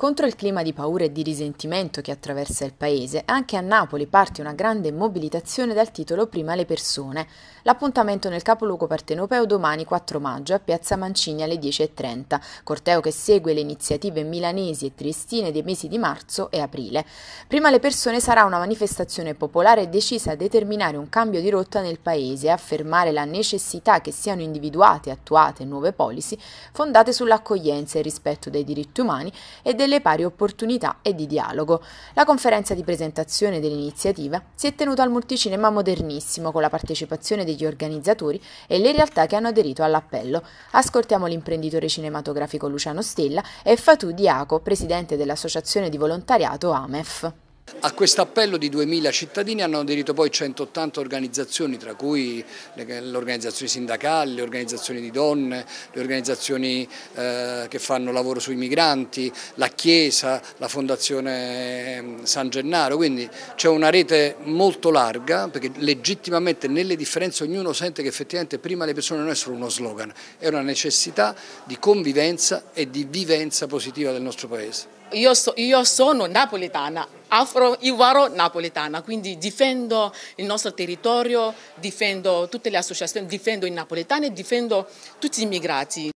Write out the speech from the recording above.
Contro il clima di paura e di risentimento che attraversa il paese, anche a Napoli parte una grande mobilitazione dal titolo Prima le persone. L'appuntamento nel capoluogo partenopeo domani 4 maggio a Piazza Mancini alle 10.30, corteo che segue le iniziative milanesi e triestine dei mesi di marzo e aprile. Prima le persone sarà una manifestazione popolare decisa a determinare un cambio di rotta nel paese e affermare la necessità che siano individuate e attuate nuove policy fondate sull'accoglienza e rispetto dei diritti umani e del delle pari opportunità e di dialogo. La conferenza di presentazione dell'iniziativa si è tenuta al Multicinema Modernissimo con la partecipazione degli organizzatori e le realtà che hanno aderito all'appello. Ascoltiamo l'imprenditore cinematografico Luciano Stella e Fatou Diaco, presidente dell'associazione di volontariato AMEF. A questo appello di 2.000 cittadini hanno aderito poi 180 organizzazioni, tra cui le organizzazioni sindacali, le organizzazioni di donne, le organizzazioni eh, che fanno lavoro sui migranti, la Chiesa, la Fondazione ehm, San Gennaro, quindi c'è una rete molto larga perché legittimamente nelle differenze ognuno sente che effettivamente prima le persone non è solo uno slogan, è una necessità di convivenza e di vivenza positiva del nostro Paese. io, so, io sono napoletana, afro-ivaro-napoletana, quindi difendo il nostro territorio, difendo tutte le associazioni, difendo i napoletani, difendo tutti gli immigrati.